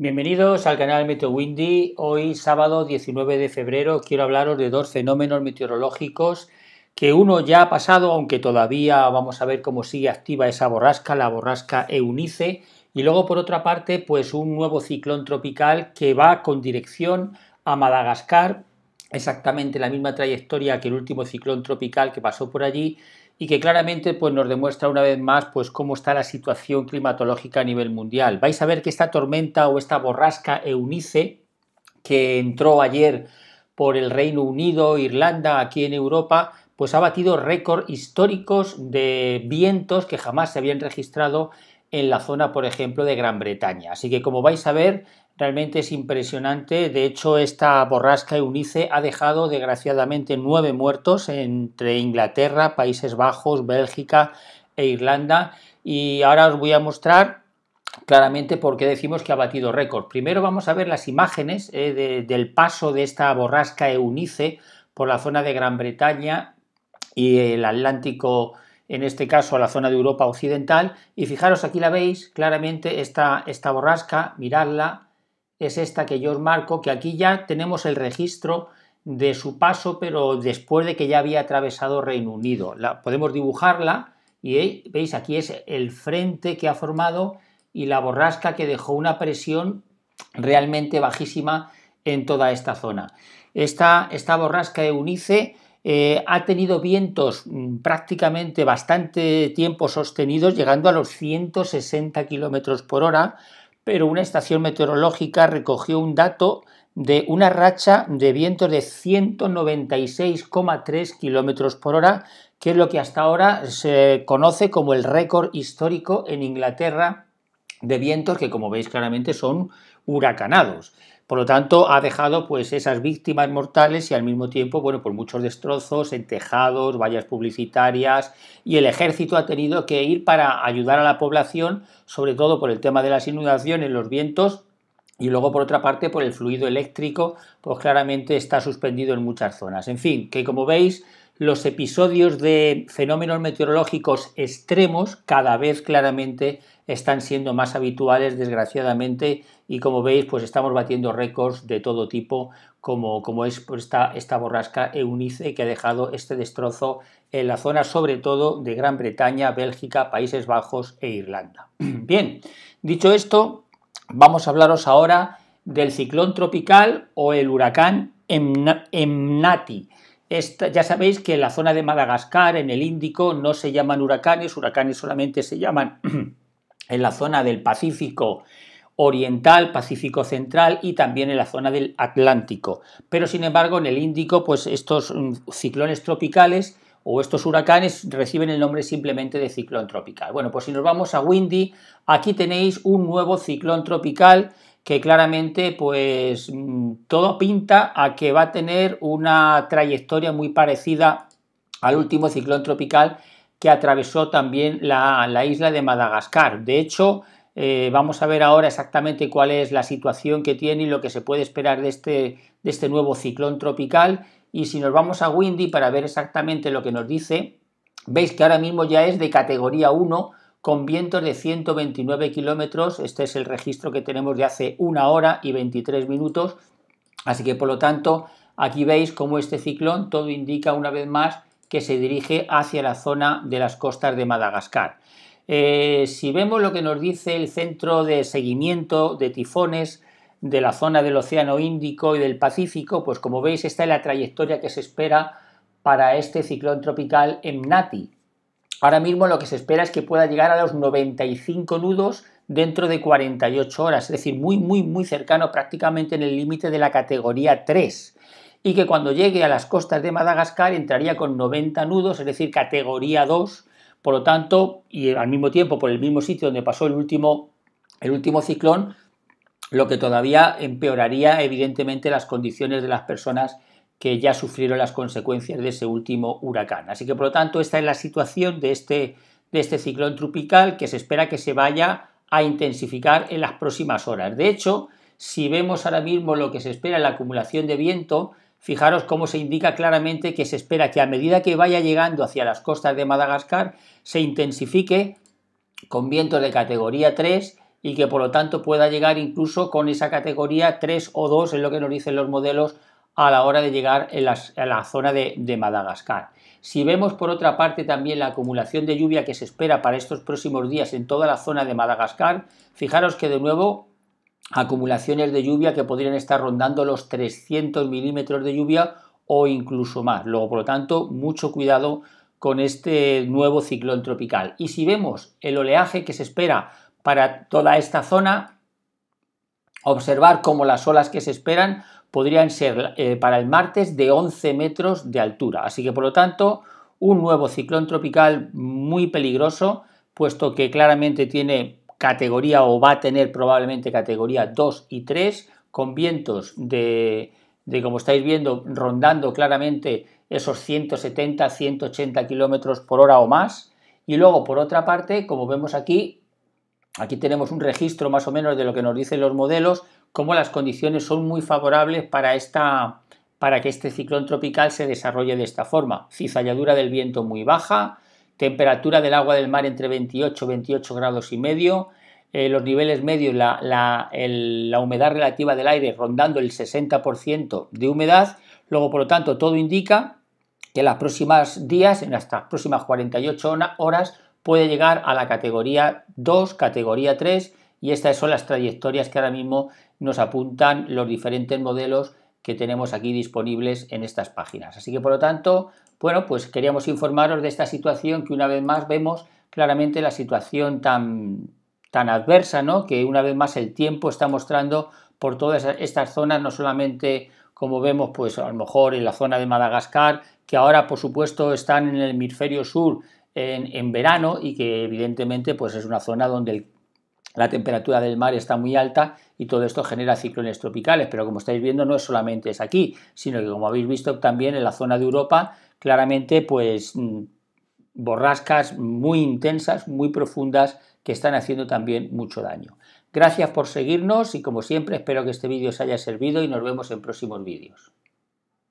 Bienvenidos al canal Meteo Windy. Hoy sábado 19 de febrero quiero hablaros de dos fenómenos meteorológicos que uno ya ha pasado, aunque todavía vamos a ver cómo sigue activa esa borrasca, la borrasca Eunice, y luego por otra parte, pues un nuevo ciclón tropical que va con dirección a Madagascar, exactamente la misma trayectoria que el último ciclón tropical que pasó por allí y que claramente pues, nos demuestra una vez más pues, cómo está la situación climatológica a nivel mundial. Vais a ver que esta tormenta o esta borrasca Eunice, que entró ayer por el Reino Unido, Irlanda, aquí en Europa, pues ha batido récords históricos de vientos que jamás se habían registrado en la zona, por ejemplo, de Gran Bretaña. Así que como vais a ver, realmente es impresionante. De hecho, esta borrasca Eunice ha dejado desgraciadamente nueve muertos entre Inglaterra, Países Bajos, Bélgica e Irlanda. Y ahora os voy a mostrar claramente por qué decimos que ha batido récord. Primero vamos a ver las imágenes eh, del paso de esta borrasca Eunice por la zona de Gran Bretaña y el Atlántico en este caso a la zona de Europa Occidental, y fijaros aquí la veis claramente esta, esta borrasca, miradla, es esta que yo os marco, que aquí ya tenemos el registro de su paso, pero después de que ya había atravesado Reino Unido. La, podemos dibujarla y eh, veis aquí es el frente que ha formado y la borrasca que dejó una presión realmente bajísima en toda esta zona. Esta, esta borrasca de UNICE eh, ha tenido vientos mm, prácticamente bastante tiempo sostenidos, llegando a los 160 km por hora, pero una estación meteorológica recogió un dato de una racha de vientos de 196,3 kilómetros por hora, que es lo que hasta ahora se conoce como el récord histórico en Inglaterra de vientos que, como veis claramente, son huracanados. Por lo tanto, ha dejado pues esas víctimas mortales y al mismo tiempo, bueno, por pues muchos destrozos en tejados, vallas publicitarias y el ejército ha tenido que ir para ayudar a la población, sobre todo por el tema de las inundaciones, los vientos y luego por otra parte por el fluido eléctrico, pues claramente está suspendido en muchas zonas. En fin, que como veis, los episodios de fenómenos meteorológicos extremos cada vez claramente están siendo más habituales desgraciadamente y como veis pues estamos batiendo récords de todo tipo como, como es pues, esta, esta borrasca Eunice que ha dejado este destrozo en la zona sobre todo de Gran Bretaña, Bélgica, Países Bajos e Irlanda. Bien, dicho esto, vamos a hablaros ahora del ciclón tropical o el huracán Emnati. ya sabéis que en la zona de Madagascar, en el Índico, no se llaman huracanes, huracanes solamente se llaman en la zona del Pacífico Oriental, Pacífico Central y también en la zona del Atlántico. Pero sin embargo, en el Índico, pues estos mm, ciclones tropicales o estos huracanes reciben el nombre simplemente de ciclón tropical. Bueno, pues si nos vamos a Windy, aquí tenéis un nuevo ciclón tropical que claramente pues mm, todo pinta a que va a tener una trayectoria muy parecida al último ciclón tropical que atravesó también la, isla de Madagascar. De hecho, eh, vamos a ver ahora exactamente cuál es la situación que tiene y lo que se puede esperar de este, de este nuevo ciclón tropical. Y si nos vamos a Windy para ver exactamente lo que nos dice, veis que ahora mismo ya es de categoría 1 con vientos de 129 kilómetros. Este es el registro que tenemos de hace una hora y 23 minutos. Así que por lo tanto, aquí veis cómo este ciclón todo indica una vez más que se dirige hacia la zona de las costas de Madagascar. Eh, si vemos lo que nos dice el Centro de Seguimiento de Tifones de la zona del Océano Índico y del Pacífico, pues como veis esta es la trayectoria que se espera para este ciclón tropical en Nati. Ahora mismo lo que se espera es que pueda llegar a los 95 nudos dentro de 48 horas, es decir, muy, muy, muy cercano, prácticamente en el límite de la categoría 3 y que cuando llegue a las costas de Madagascar entraría con 90 nudos, es decir, categoría 2, por lo tanto, y al mismo tiempo por el mismo sitio donde pasó el último, el último ciclón, lo que todavía empeoraría evidentemente las condiciones de las personas que ya sufrieron las consecuencias de ese último huracán. Así que, por lo tanto, esta es la situación de este, de este ciclón tropical que se espera que se vaya a intensificar en las próximas horas. De hecho, si vemos ahora mismo lo que se espera en la acumulación de viento, Fijaros cómo se indica claramente que se espera que a medida que vaya llegando hacia las costas de Madagascar se intensifique con vientos de categoría 3 y que por lo tanto pueda llegar incluso con esa categoría 3 o 2, es lo que nos dicen los modelos a la hora de llegar en a la zona de, de Madagascar. Si vemos por otra parte también la acumulación de lluvia que se espera para estos próximos días en toda la zona de Madagascar, fijaros que de nuevo acumulaciones de lluvia que podrían estar rondando los 300 milímetros de lluvia o incluso más. Luego, por lo tanto, mucho cuidado con este nuevo ciclón tropical. Y si vemos el oleaje que se espera para toda esta zona, observar cómo las olas que se esperan podrían ser eh, para el martes de 11 metros de altura. Así que, por lo tanto, un nuevo ciclón tropical muy peligroso, puesto que claramente tiene categoría o va a tener probablemente categoría 2 y 3 con vientos de, como estáis viendo, rondando claramente esos 170, 180 kilómetros por hora o más. Y luego, por otra parte, como vemos aquí, aquí tenemos un registro más o menos de lo que nos dicen los modelos, como las condiciones son muy favorables para, esta, para que este ciclón tropical se desarrolle de esta forma. Cizalladura del viento muy baja, temperatura del agua del mar entre 28 28 grados y medio, eh, los niveles medios, la, la, humedad relativa del aire rondando el 60% de humedad, luego por lo tanto todo indica que en los próximos días, en las próximas 48 horas, puede llegar a la categoría 2, categoría 3, y estas son las trayectorias que ahora mismo nos apuntan los diferentes modelos que tenemos aquí disponibles en estas páginas. Así que por lo tanto, bueno, pues queríamos informaros de esta situación que una vez más vemos claramente la situación tan, adversa, ¿no? Que una vez más el tiempo está mostrando por todas estas zonas, no solamente como vemos, pues a lo mejor en la zona de Madagascar, que ahora por supuesto están en el hemisferio sur en, verano y que evidentemente pues es una zona donde la temperatura del mar está muy alta y todo esto genera ciclones tropicales, pero como estáis viendo no es solamente es aquí, sino que como habéis visto también en la zona de Europa claramente pues mm, borrascas muy intensas, muy profundas, que están haciendo también mucho daño. Gracias por seguirnos y como siempre espero que este vídeo os haya servido y nos vemos en próximos vídeos.